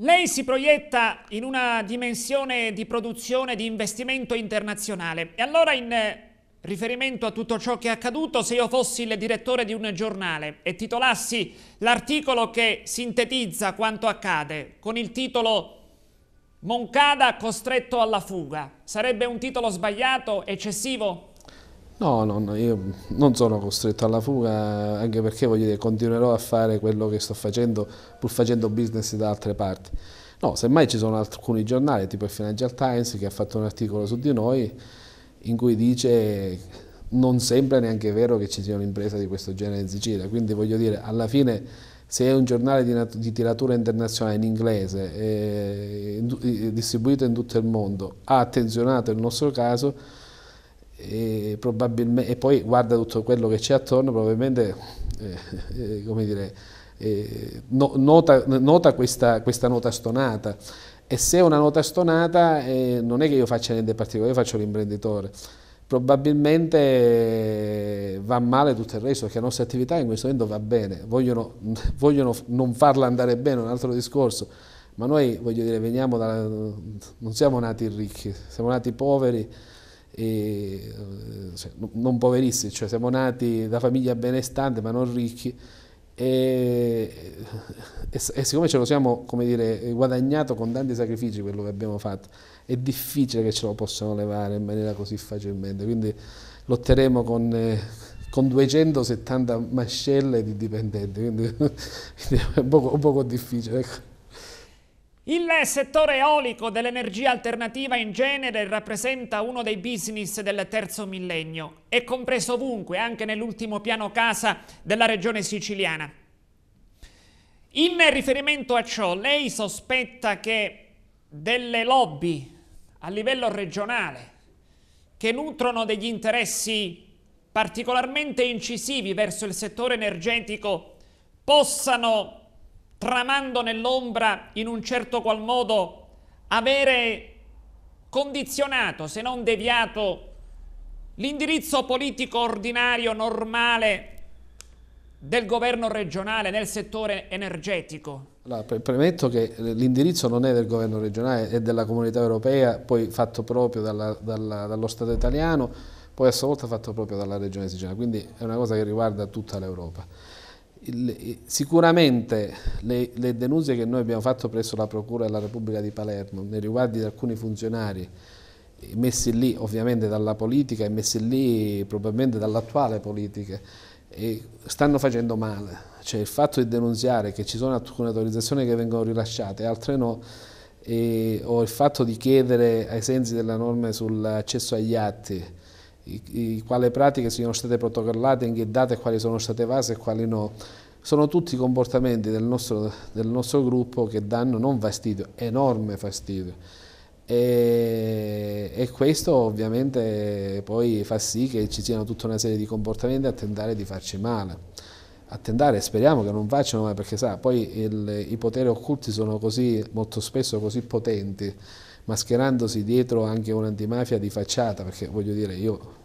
Lei si proietta in una dimensione di produzione di investimento internazionale e allora in eh, riferimento a tutto ciò che è accaduto, se io fossi il direttore di un giornale e titolassi l'articolo che sintetizza quanto accade con il titolo Moncada costretto alla fuga, sarebbe un titolo sbagliato, eccessivo? No, no, no, io non sono costretto alla fuga, anche perché voglio dire, continuerò a fare quello che sto facendo, pur facendo business da altre parti. No, semmai ci sono alcuni giornali, tipo il Financial Times, che ha fatto un articolo su di noi, in cui dice non sembra neanche vero che ci sia un'impresa di questo genere in Sicilia. Quindi voglio dire, alla fine, se è un giornale di, di tiratura internazionale in inglese, eh, in eh, distribuito in tutto il mondo, ha attenzionato il nostro caso, e, e, poi guarda tutto quello che c'è attorno, probabilmente eh, eh, come dire, eh, no, nota, nota questa, questa, nota stonata. E se è una nota stonata eh, non è che io faccia niente particolare, io faccio l'imprenditore. Probabilmente eh, va male tutto il resto, perché la nostra attività in questo momento va bene, vogliono, vogliono non farla andare bene, un altro discorso, ma noi voglio dire, veniamo da, non siamo nati ricchi, siamo nati poveri, e, cioè, non poverissimi, cioè siamo nati da famiglia benestante ma non ricchi e, eh, e, e siccome ce lo siamo dire, guadagnato con tanti sacrifici quello che abbiamo fatto, è difficile che ce lo possano levare in maniera così facilmente, quindi lotteremo con... Eh, con 270 mascelle di dipendenti, quindi, è un poco, poco difficile. Ecco. Il settore eolico dell'energia alternativa in genere rappresenta uno dei business del terzo millennio, è compreso ovunque, anche nell'ultimo piano casa della regione siciliana. In riferimento a ciò, lei sospetta che delle lobby a livello regionale che nutrono degli interessi particolarmente incisivi verso il settore energetico possano tramando nell'ombra in un certo qual modo, avere condizionato, se non deviato, l'indirizzo politico ordinario, normale del governo regionale nel settore energetico? Allora, premetto che l'indirizzo non è del governo regionale, è della comunità europea, poi fatto proprio dalla, dalla, dallo Stato italiano, poi a sua volta fatto proprio dalla regione siciliana, quindi è una cosa che riguarda tutta l'Europa il, sicuramente le, le denunce che noi abbiamo fatto presso la Procura della Repubblica di Palermo nei riguardi di alcuni funzionari messi lì ovviamente dalla politica e messi lì probabilmente dall'attuale politica stanno facendo male. Cioè il fatto di denunziare che ci sono alcune autorizzazioni che vengono rilasciate e altre no, e, o il fatto di chiedere ai sensi della norma sull'accesso agli atti i, quali pratiche siano state protocollate, in che date quali sono state evase e quali no. Sono tutti comportamenti del nostro, del nostro gruppo che danno non fastidio, enorme fastidio. E, e, questo ovviamente poi fa sì che ci siano tutta una serie di comportamenti a tentare di farci male. A tentare, speriamo che non facciano male, perché sa, poi il, i poteri occulti sono così, molto spesso così potenti mascherandosi dietro anche un'antimafia di facciata, perché voglio dire io,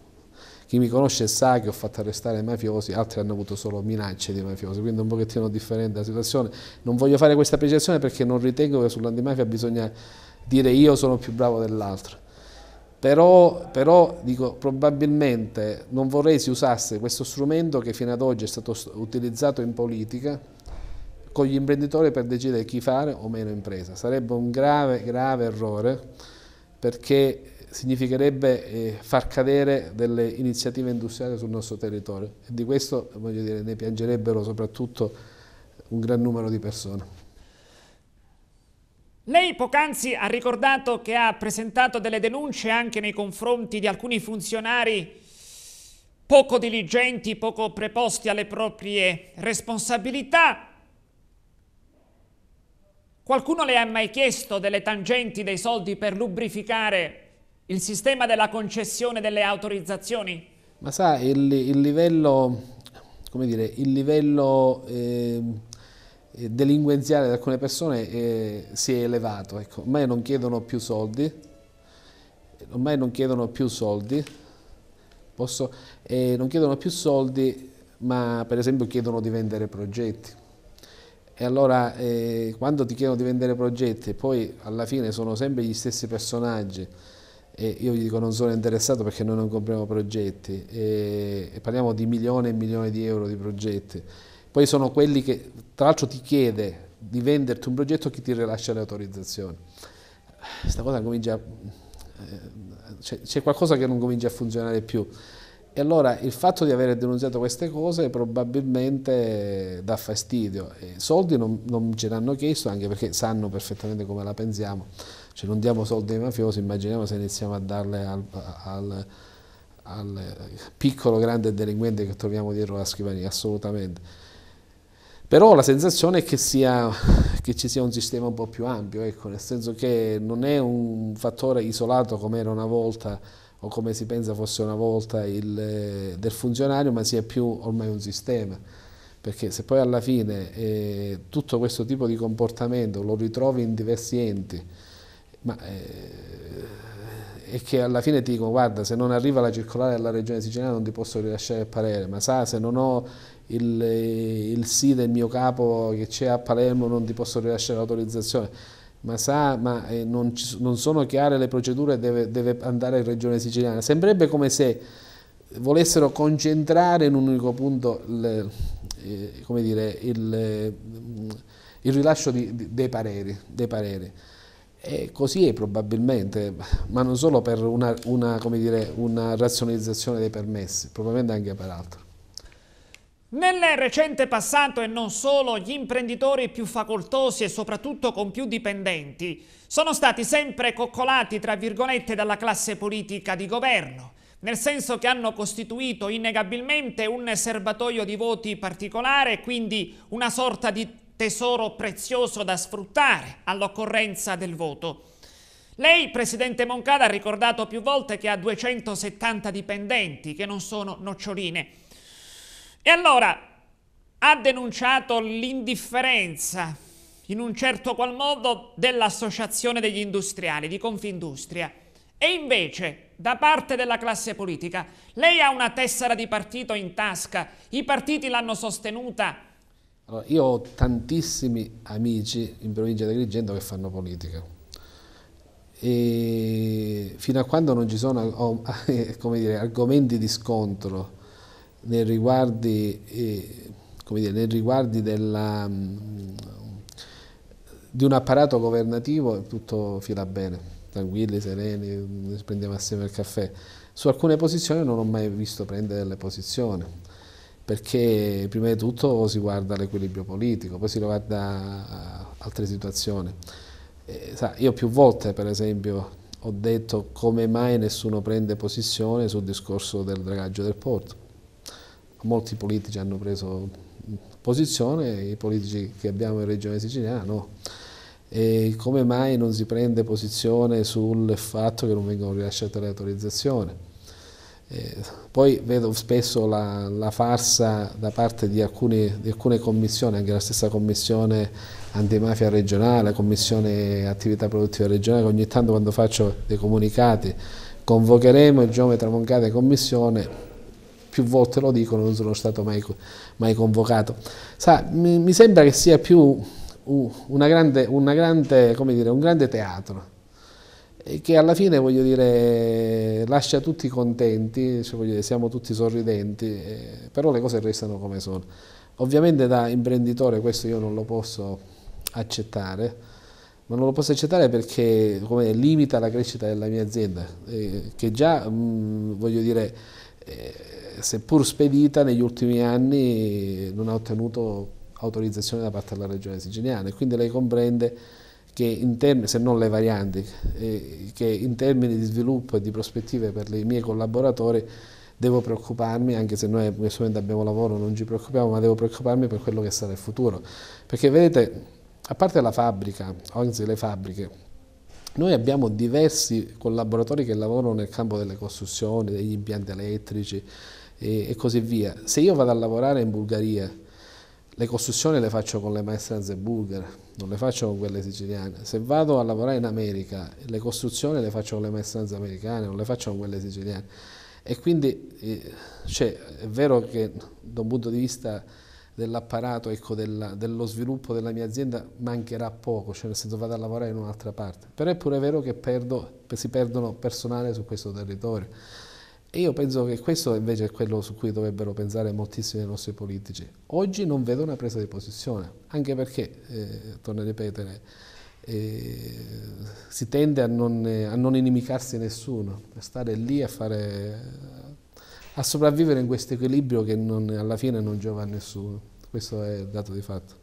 chi mi conosce sa che ho fatto arrestare mafiosi, altri hanno avuto solo minacce di mafiosi, quindi è un pochettino differente la situazione. Non voglio fare questa precisazione perché non ritengo che sull'antimafia bisogna dire io sono più bravo dell'altro. Però, però, dico, probabilmente non vorrei si usasse questo strumento che fino ad oggi è stato utilizzato in politica con gli imprenditori per decidere chi fare o meno impresa. Sarebbe un grave, grave errore perché significherebbe eh, far cadere delle iniziative industriali sul nostro territorio e di questo dire, ne piangerebbero soprattutto un gran numero di persone. Lei poc'anzi ha ricordato che ha presentato delle denunce anche nei confronti di alcuni funzionari poco diligenti, poco preposti alle proprie responsabilità. Qualcuno le ha mai chiesto delle tangenti dei soldi per lubrificare il sistema della concessione delle autorizzazioni? Ma sa, il, il livello, come dire, il livello ehm, eh, delinquenziale di alcune persone eh, si è elevato, ecco. ormai non chiedono più soldi, ormai non chiedono più soldi, Posso, eh, non chiedono più soldi, ma per esempio chiedono di vendere progetti. E allora eh, quando ti chiedono di vendere progetti e poi alla fine sono sempre gli stessi personaggi e io gli dico non sono interessato perché noi non compriamo progetti e, e parliamo di milioni e milioni di euro di progetti. Poi sono quelli che tra l'altro ti chiede di venderti un progetto chi ti rilascia le autorizzazioni. Questa cosa comincia, eh, c'è qualcosa che non comincia a funzionare più. E allora il fatto di aver denunziato queste cose probabilmente dà fastidio. E soldi non, non ce l'hanno chiesto anche perché sanno perfettamente come la pensiamo. Cioè non diamo soldi ai mafiosi, immaginiamo se iniziamo a darle al, al, al piccolo grande delinquente che troviamo dietro la scrivania, assolutamente. Però la sensazione è che, sia, che ci sia un sistema un po' più ampio, ecco, nel senso che non è un fattore isolato come era una volta o come si pensa fosse una volta il, eh, del funzionario, ma sia più ormai un sistema. Perché se poi alla fine eh, tutto questo tipo di comportamento lo ritrovi in diversi enti, ma, eh, e che alla fine ti dicono guarda se non arriva la circolare della regione siciliana non ti posso rilasciare il parere, ma sa se non ho il, eh, il sì del mio capo che c'è a Palermo non ti posso rilasciare l'autorizzazione ma sa, ma eh, non, ci, non sono chiare le procedure, deve, deve andare in regione siciliana. Sembrerebbe come se volessero concentrare in un unico punto le, eh, dire, il, mm, il, rilascio di, di, dei pareri. Dei pareri. così è probabilmente, ma non solo per una, una, dire, una razionalizzazione dei permessi, probabilmente anche per altro. Nel recente passato e non solo, gli imprenditori più facoltosi e soprattutto con più dipendenti sono stati sempre coccolati, tra virgolette, dalla classe politica di governo, nel senso che hanno costituito innegabilmente un serbatoio di voti particolare, quindi una sorta di tesoro prezioso da sfruttare all'occorrenza del voto. Lei, Presidente Moncada, ha ricordato più volte che ha 270 dipendenti, che non sono noccioline. E allora ha denunciato l'indifferenza, in un certo qual modo, dell'associazione degli industriali, di Confindustria. E invece, da parte della classe politica, lei ha una tessera di partito in tasca, i partiti l'hanno sostenuta. Allora, io ho tantissimi amici in provincia di Agrigento che fanno politica. E fino a quando non ci sono dire, argomenti di scontro nei riguardi, eh, dire, nei riguardi della, mm, di un apparato governativo tutto fila bene, tranquilli, sereni, mm, prendiamo assieme il caffè. Su alcune posizioni non ho mai visto prendere delle posizioni, perché prima di tutto si guarda l'equilibrio politico, poi si guarda eh, altre situazioni. Eh, sa, io più volte, per esempio, ho detto come mai nessuno prende posizione sul discorso del dragaggio del porto Ecco, molti politici hanno preso posizione, i politici che abbiamo in regione siciliana no. E come mai non si prende posizione sul fatto che non vengono rilasciate le autorizzazioni? Eh, poi vedo spesso la, la, farsa da parte di, alcuni, di alcune commissioni, anche la stessa commissione antimafia regionale, commissione attività produttiva regionale, che ogni tanto quando faccio dei comunicati convocheremo il geometra Moncada in commissione più volte lo dico, non sono stato mai, mai convocato. Sa, mi, mi, sembra che sia più uh, una grande, una grande, dire, un grande teatro, che alla fine voglio dire lascia tutti contenti, cioè, dire, siamo tutti sorridenti, eh, però le cose restano come sono. Ovviamente da imprenditore questo io non lo posso accettare, ma non lo posso accettare perché dire, limita la crescita della mia azienda, eh, che già mh, mm, voglio dire eh, seppur spedita negli ultimi anni non ha ottenuto autorizzazione da parte della regione siciliana e quindi lei comprende che in termini, se non le varianti, eh, che in termini di sviluppo e di prospettive per i miei collaboratori devo preoccuparmi, anche se noi in questo momento abbiamo lavoro, non ci preoccupiamo, ma devo preoccuparmi per quello che sarà il futuro. Perché vedete, a parte la fabbrica, anzi le fabbriche, noi abbiamo diversi collaboratori che lavorano nel campo delle costruzioni, degli impianti elettrici e, e così via. Se io vado a lavorare in Bulgaria, le costruzioni le faccio con le maestranze bulgare, non le faccio con quelle siciliane. Se vado a lavorare in America, le costruzioni le faccio con le maestranze americane, non le faccio con quelle siciliane. E quindi eh, cioè, è vero che da un punto di vista dell'apparato ecco, della, dello sviluppo della mia azienda mancherà poco, cioè nel senso vado a lavorare in un'altra parte. Però è pure vero che perdo, si perdono personale su questo territorio. E io penso che questo invece è quello su cui dovrebbero pensare moltissimi dei nostri politici. Oggi non vedo una presa di posizione, anche perché, eh, torno a ripetere, eh, si tende a non, eh, a non inimicarsi nessuno, a stare lì a fare a sopravvivere in questo equilibrio che non, alla fine non giova a nessuno. Questo è il dato di fatto.